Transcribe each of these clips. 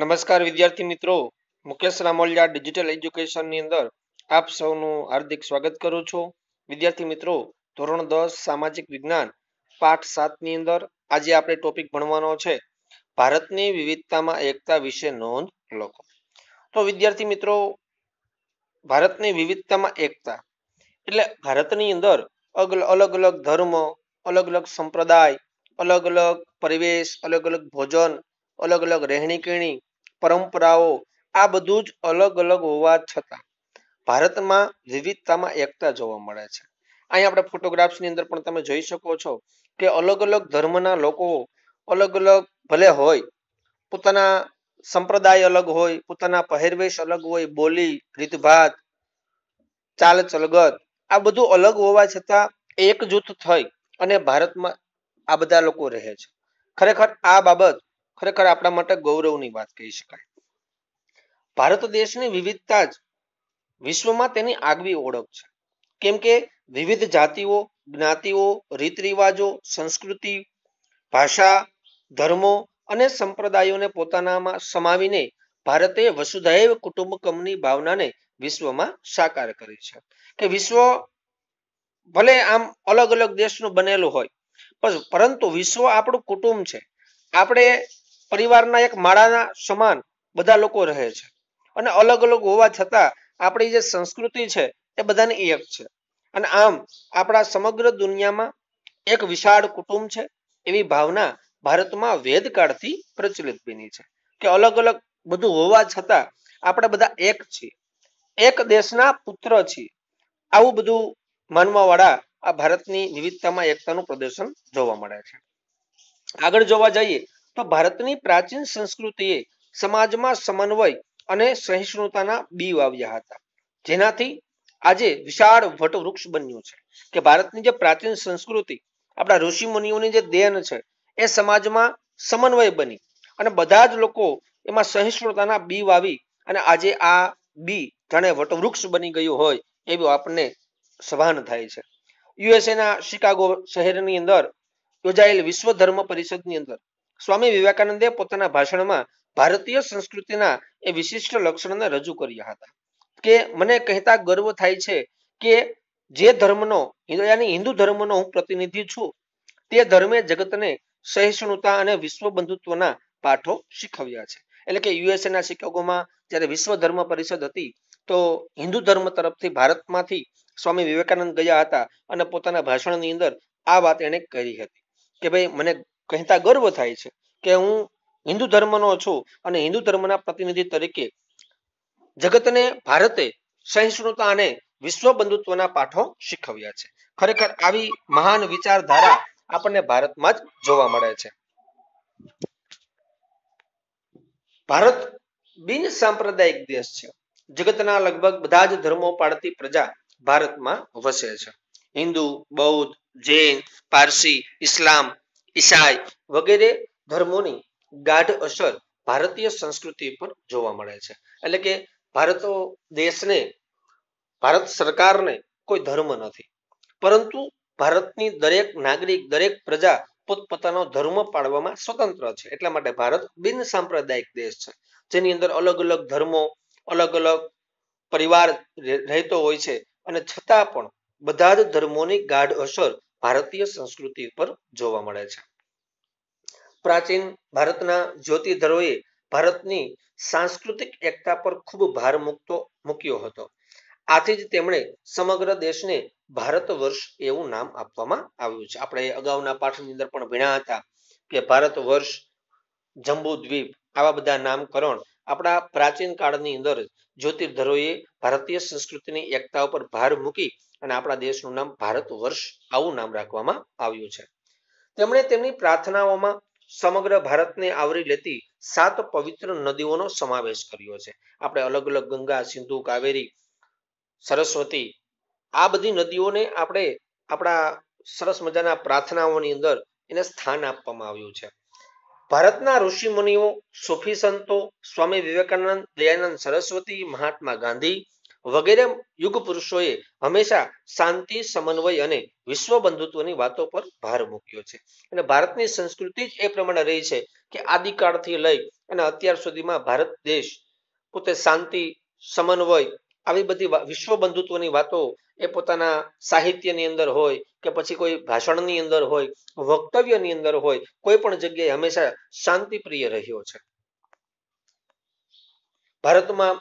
નમસ્કાર વિદ્યાર્થી મિત્રો મુકેશ રામોલિયા ડિજિટલ એજ્યુકેશનની અંદર આપ સૌનું હાર્દિક સ્વાગત કરું છું વિદ્યાર્થી મિત્રો ધોરણ દસ સામાજિક વિજ્ઞાન પાઠ સાતની અંદર આજે આપણે ટોપિક ભણવાનો છે ભારતની વિવિધતામાં એકતા વિશે નોંધ લખો તો વિદ્યાર્થી મિત્રો ભારતની વિવિધતામાં એકતા એટલે ભારતની અંદર અલગ અલગ ધર્મ અલગ અલગ સંપ્રદાય અલગ અલગ પરિવેશ અલગ અલગ ભોજન અલગ અલગ રહેણી કહેણી પરંપરાઓ આ બધું જ અલગ અલગ હોવા છતાં ભારતમાં વિવિધતામાં એકતા જોવા મળે છે અહીં આપણે ફોટોગ્રાફ્સની અંદર પણ તમે જોઈ શકો છો કે અલગ અલગ ધર્મના લોકો અલગ અલગ ભલે હોય પોતાના સંપ્રદાય અલગ હોય પોતાના પહેરવેશ અલગ હોય બોલી રીતભાત ચાલ ચલગત આ બધું અલગ હોવા છતાં એકજૂથ થઈ અને ભારતમાં આ બધા લોકો રહે છે ખરેખર આ બાબત ખરેખર આપણા માટે ગૌરવની વાત કહી શકાય ભારત દેશની વિવિધતા જ વિશ્વમાં તેની આગવી ઓળખ છે કેમ કે વિવિધ જાતિઓ જ્ઞાતિઓ રીત રિવાજો સંસ્કૃતિ ભાષા ધર્મો અને સંપ્રદાયોને પોતાનામાં સમાવીને ભારતે વસુધૈવ કુટુંબકમની ભાવનાને વિશ્વમાં સાકાર કરી છે કે વિશ્વ ભલે આમ અલગ અલગ દેશનું બનેલું હોય પરંતુ વિશ્વ આપણું કુટુંબ છે આપણે પરિવારના એક માળાના સમાન બધા લોકો રહે છે અને અલગ અલગ હોવા છતાં આપણી જે સંસ્કૃતિ છે એ બધાની એક છે અને આમ આપણા સમગ્ર દુનિયામાં એક વિશાળ કુટુંબ છે એવી ભાવના ભારતમાં વેદકાળથી પ્રચલિત બની છે કે અલગ અલગ બધું હોવા છતાં આપણે બધા એક છીએ એક દેશના પુત્ર છીએ આવું બધું માનવાવાળા આ ભારતની વિવિધતામાં એકતાનું પ્રદર્શન જોવા મળે છે આગળ જોવા જઈએ તો ભારતની પ્રાચીન સંસ્કૃતિએ સમાજમાં સમન્વય અને સહિષ્ણુતાના બી વાવ્યા હતા જેનાથી આજે વિશાળ વટવૃક્ષ બન્યું છે કે ભારતની જે પ્રાચીન સંસ્કૃતિ આપણા ઋષિ મુનિઓની જે દેન છે એ સમાજમાં સમન્વય બની અને બધા જ લોકો એમાં સહિષ્ણુતાના બી વાવી અને આજે આ બી જાણે વટવૃક્ષ બની ગયું હોય એવું આપણને સભાન થાય છે યુએસએના શિકાગો શહેરની અંદર યોજાયેલ વિશ્વ ધર્મ પરિષદની અંદર સ્વામી વિવેકાનંદે પોતાના ભાષણમાં ભારતીય સંસ્કૃતિના એ વિશિષ્ટ લક્ષણોને રજૂ કર્યા હતા કે મને કહેતા ગર્વ થાય છે કે જે ધર્મનો યાની હિન્દુ ધર્મનો હું પ્રતિનિધિ છું તે ધર્મે જગતને સહિષ્ણુતા અને વિશ્વ બંધુત્વના પાઠો શીખવ્યા છે એટલે કે ના શિકાગોમાં જ્યારે વિશ્વ ધર્મ પરિષદ હતી તો હિન્દુ ધર્મ તરફથી ભારતમાંથી સ્વામી વિવેકાનંદ ગયા હતા અને પોતાના ભાષણની અંદર આ વાત એને કરી હતી કે ભાઈ મને કહેતા ગર્વ થાય છે કે હું હિન્દુ ધર્મનો છું અને હિન્દુ ધર્મના પ્રતિનિધિ તરીકે જગતને ભારતે સહિષ્ણુતા અને વિશ્વ બંધુત્વના પાઠો શીખવ્યા છે ખરેખર આવી મહાન વિચારધારા આપણને ભારતમાં જ જોવા મળે છે ભારત બિન સાંપ્રદાયિક દેશ છે જગતના લગભગ બધા જ ધર્મો પાડતી પ્રજા ભારતમાં વસે છે હિન્દુ બૌદ્ધ જૈન પારસી ઇસ્લામ ઈસાઈ વગેરે ધર્મોની ગાઢ અસર ભારતીય સંસ્કૃતિ પર જોવા મળે છે એટલે કે ભારત દેશને ભારત સરકારને કોઈ ધર્મ નથી પરંતુ ભારતની દરેક નાગરિક દરેક પ્રજા પોતપોતાનો ધર્મ પાળવામાં સ્વતંત્ર છે એટલા માટે ભારત બિન સાંપ્રદાયિક દેશ છે જેની અંદર અલગ અલગ ધર્મો અલગ અલગ પરિવાર રહેતો હોય છે અને છતાં પણ બધા જ ધર્મોની ગાઢ અસર ભારતીય સંસ્કૃતિ પર જોવા મળે છે પ્રાચીન ભારતના જ્યોતિધરોએ ભારતની સાંસ્કૃતિક એકતા પર ખૂબ ભાર મૂકતો મૂક્યો હતો આથી જ તેમણે સમગ્ર દેશને ભારત વર્ષ એવું નામ આપવામાં આવ્યું છે આપણે અગાઉના પાઠની અંદર પણ ભણ્યા હતા કે ભારત વર્ષ જંબુ દ્વીપ આવા બધા નામકરણ આપણા પ્રાચીન કાળની અંદર જ્યોતિર્ધરોએ ભારતીય સંસ્કૃતિની એકતા ઉપર ભાર મૂકી અને આપણા દેશનું નામ ભારત વર્ષ આવું નામ રાખવામાં આવ્યું છે તેમણે તેમની પ્રાર્થનાઓમાં સમગ્ર ભારતને આવરી લેતી સાત પવિત્ર નદીઓનો સમાવેશ કર્યો છે આપણે અલગ અલગ ગંગા સિંધુ કાવેરી સરસ્વતી આ બધી નદીઓને આપણે આપણા સરસ મજાના પ્રાર્થનાઓની અંદર એને સ્થાન આપવામાં આવ્યું છે ભારતના ઋષિમુનિઓ સુફી સંતો સ્વામી વિવેકાનંદ દયાનંદ સરસ્વતી મહાત્મા ગાંધી વગેરે યુગ પુરુષોએ હંમેશા શાંતિ સમન્વય અને વિશ્વ બંધુત્વની વાતો પર ભાર મૂક્યો છે અને ભારતની સંસ્કૃતિ જ એ પ્રમાણે રહી છે કે આદિકાળથી લઈ અને અત્યાર સુધીમાં ભારત દેશ પોતે શાંતિ સમન્વય આવી બધી વિશ્વ બંધુત્વની વાતો એ પોતાના સાહિત્યની અંદર હોય કે પછી કોઈ ભાષણની અંદર હોય વક્તવ્યની અંદર હોય કોઈ પણ જગ્યાએ હંમેશા શાંતિપ્રિય રહ્યો છે ભારતમાં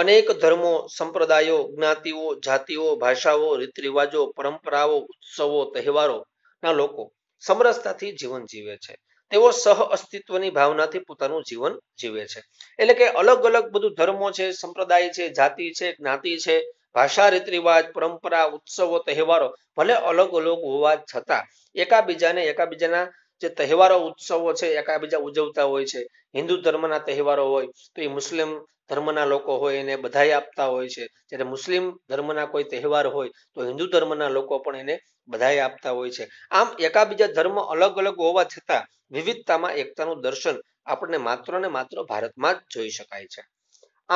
અનેક ધર્મો સંપ્રદાયો જ્ઞાતિઓ જાતિઓ ભાષાઓ રીતરિવાજો પરંપરાઓ ઉત્સવો તહેવારો ના લોકો સમરસતાથી જીવન જીવે છે તેઓ સહ અસ્તિત્વની ભાવનાથી પોતાનું જીવન જીવે છે એટલે કે અલગ અલગ બધું ધર્મો છે સંપ્રદાય છે જાતિ છે જ્ઞાતિ છે ભાષા રીત પરંપરા ઉત્સવો તહેવારો ભલે અલગ અલગ હોવા છતાં એકાબીજાને એકાબીજાના જે તહેવારો ઉત્સવો છે એકાબીજા ઉજવતા હોય છે હિન્દુ ધર્મના તહેવારો હોય તો એ મુસ્લિમ ધર્મના લોકો હોય એને બધાઈ આપતા હોય છે જ્યારે મુસ્લિમ ધર્મના કોઈ તહેવાર હોય તો હિન્દુ ધર્મના લોકો પણ એને બધાઈ આપતા હોય છે આમ એકાબીજા ધર્મ અલગ અલગ હોવા છતાં વિવિધતામાં એકતાનું દર્શન આપણને માત્ર ને માત્ર ભારતમાં જ જોઈ શકાય છે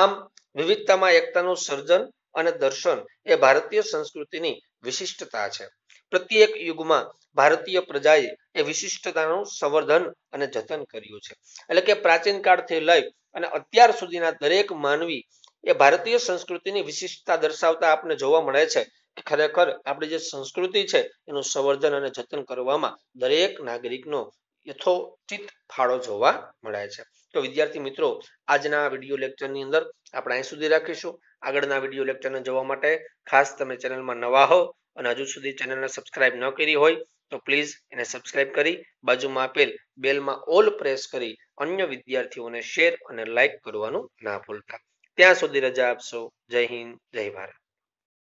આમ વિવિધતામાં એકતાનું સર્જન અને દર્શન એ ભારતીય સંસ્કૃતિની વિશિષ્ટતા છે પ્રત્યેક યુગમાં ભારતીય પ્રજાએ એ વિશિષ્ટતાનું સંવર્ધન અને જતન કર્યું છે એટલે કે પ્રાચીન કાળથી લઈ અને અત્યાર સુધીના દરેક માનવી એ ભારતીય સંસ્કૃતિની વિશિષ્ટતા દર્શાવતા આપને જોવા મળે છે કે ખરેખર આપણી જે સંસ્કૃતિ છે એનું સંવર્ધન અને જતન કરવામાં દરેક નાગરિકનો યથોચિત ફાળો જોવા મળે છે તો વિદ્યાર્થી મિત્રો આજના વિડીયો લેક્ચરની અંદર આપણે અહીં સુધી રાખીશું આગળના વિડીયો લેક્ચરને જોવા માટે ખાસ તમે ચેનલમાં નવા હો અને હજુ સુધી ચેનલને સબસ્ક્રાઇબ ન કરી હોય તો પ્લીઝ એને સબસ્ક્રાઇબ કરી બાજુમાં આપેલ બેલમાં ઓલ પ્રેસ કરી અન્ય વિદ્યાર્થીઓને શેર અને લાઇક કરવાનું ના ભૂલતા ત્યાં સુધી રજા આપશો જય હિન્દ જય ભારત